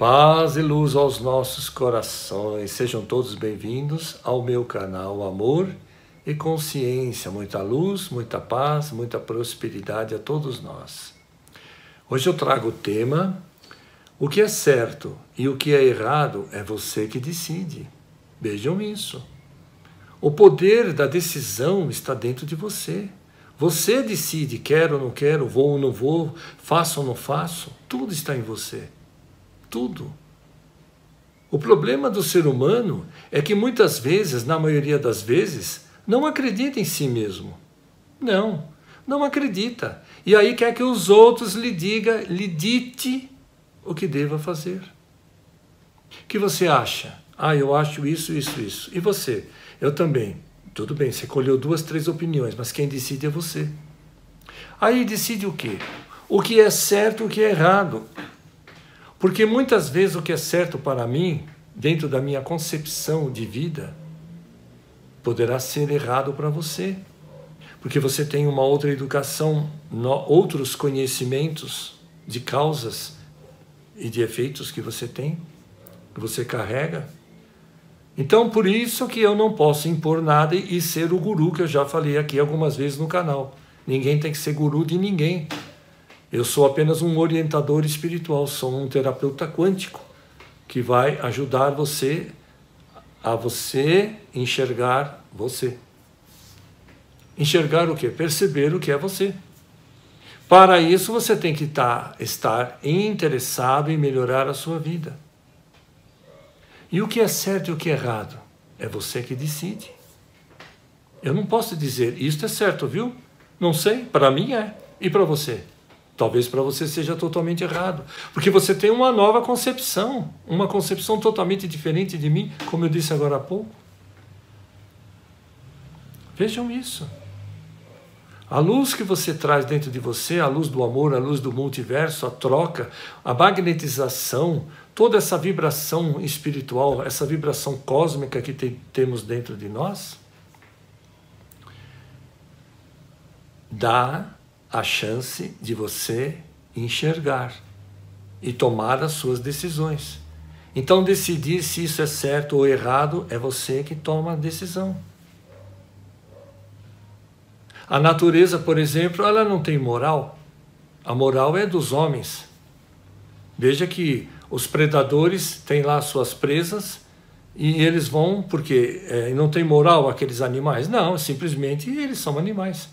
Paz e luz aos nossos corações. Sejam todos bem-vindos ao meu canal Amor e Consciência. Muita luz, muita paz, muita prosperidade a todos nós. Hoje eu trago o tema: o que é certo e o que é errado é você que decide. Vejam isso. O poder da decisão está dentro de você. Você decide: quero ou não quero, vou ou não vou, faço ou não faço. Tudo está em você tudo. O problema do ser humano é que muitas vezes, na maioria das vezes, não acredita em si mesmo. Não, não acredita. E aí quer que os outros lhe diga, lhe dite o que deva fazer. O que você acha? Ah, eu acho isso, isso, isso. E você? Eu também. Tudo bem, você colheu duas, três opiniões, mas quem decide é você. Aí decide o quê? O que é certo, o que é errado. Porque muitas vezes o que é certo para mim, dentro da minha concepção de vida, poderá ser errado para você. Porque você tem uma outra educação, outros conhecimentos de causas e de efeitos que você tem, que você carrega. Então, por isso que eu não posso impor nada e ser o guru que eu já falei aqui algumas vezes no canal. Ninguém tem que ser guru de ninguém. Eu sou apenas um orientador espiritual, sou um terapeuta quântico que vai ajudar você a você enxergar você. Enxergar o que? Perceber o que é você. Para isso você tem que tá, estar interessado em melhorar a sua vida. E o que é certo e o que é errado? É você que decide. Eu não posso dizer, isto é certo, viu? Não sei, para mim é. E para você? Talvez para você seja totalmente errado, porque você tem uma nova concepção, uma concepção totalmente diferente de mim, como eu disse agora há pouco. Vejam isso. A luz que você traz dentro de você, a luz do amor, a luz do multiverso, a troca, a magnetização, toda essa vibração espiritual, essa vibração cósmica que temos dentro de nós, dá a chance de você enxergar e tomar as suas decisões. Então, decidir se isso é certo ou errado é você que toma a decisão. A natureza, por exemplo, ela não tem moral. A moral é dos homens. Veja que os predadores têm lá suas presas e eles vão porque é, não tem moral aqueles animais. Não, simplesmente eles são animais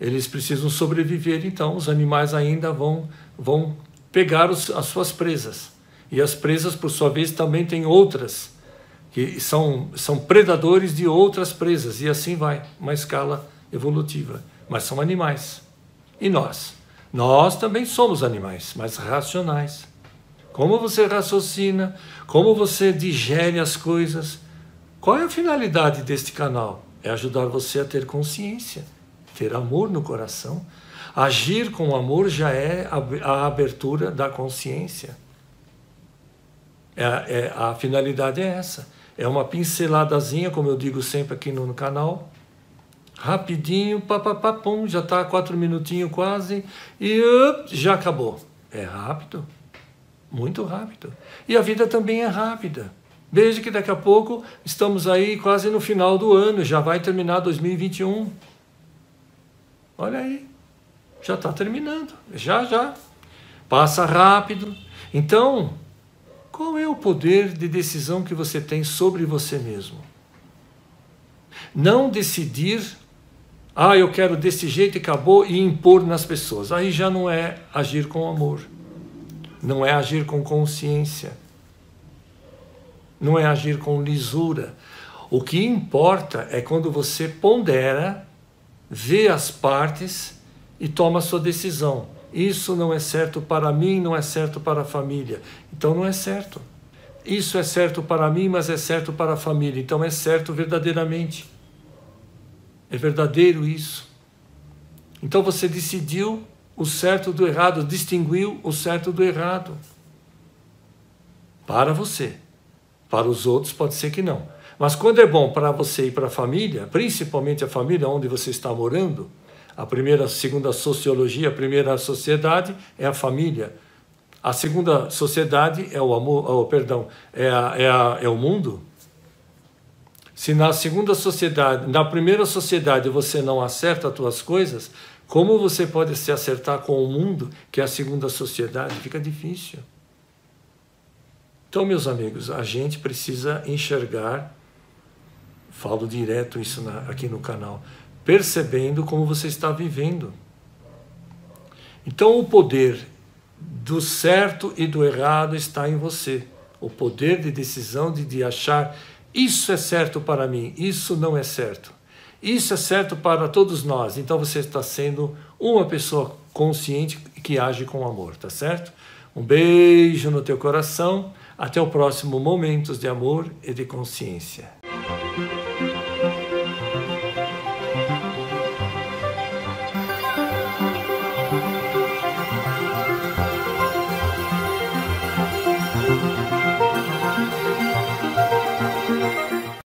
eles precisam sobreviver, então os animais ainda vão, vão pegar os, as suas presas. E as presas, por sua vez, também têm outras, que são, são predadores de outras presas, e assim vai, uma escala evolutiva. Mas são animais. E nós? Nós também somos animais, mas racionais. Como você raciocina, como você digere as coisas. Qual é a finalidade deste canal? É ajudar você a ter consciência ter amor no coração. Agir com amor já é a abertura da consciência. É, é, a finalidade é essa. É uma pinceladazinha, como eu digo sempre aqui no, no canal. Rapidinho, papapá, pum, já está quatro minutinhos quase e up, já acabou. É rápido, muito rápido. E a vida também é rápida. Veja que daqui a pouco estamos aí quase no final do ano, já vai terminar 2021. Olha aí, já está terminando, já, já. Passa rápido. Então, qual é o poder de decisão que você tem sobre você mesmo? Não decidir, ah, eu quero desse jeito e acabou, e impor nas pessoas. Aí já não é agir com amor, não é agir com consciência, não é agir com lisura. O que importa é quando você pondera vê as partes e toma sua decisão. Isso não é certo para mim, não é certo para a família. Então não é certo. Isso é certo para mim, mas é certo para a família. Então é certo verdadeiramente. É verdadeiro isso. Então você decidiu o certo do errado, distinguiu o certo do errado. Para você. Para os outros pode ser que não. Mas quando é bom para você e para a família, principalmente a família onde você está morando, a primeira, segunda sociologia, a primeira sociedade é a família. A segunda sociedade é o amor, oh, perdão, é, a, é, a, é o mundo. Se na segunda sociedade, na primeira sociedade você não acerta as suas coisas, como você pode se acertar com o mundo, que é a segunda sociedade? Fica difícil. Então, meus amigos, a gente precisa enxergar Falo direto isso na, aqui no canal. Percebendo como você está vivendo. Então, o poder do certo e do errado está em você. O poder de decisão de, de achar isso é certo para mim, isso não é certo. Isso é certo para todos nós. Então você está sendo uma pessoa consciente que age com amor, tá certo? Um beijo no teu coração. Até o próximo Momentos de Amor e de Consciência.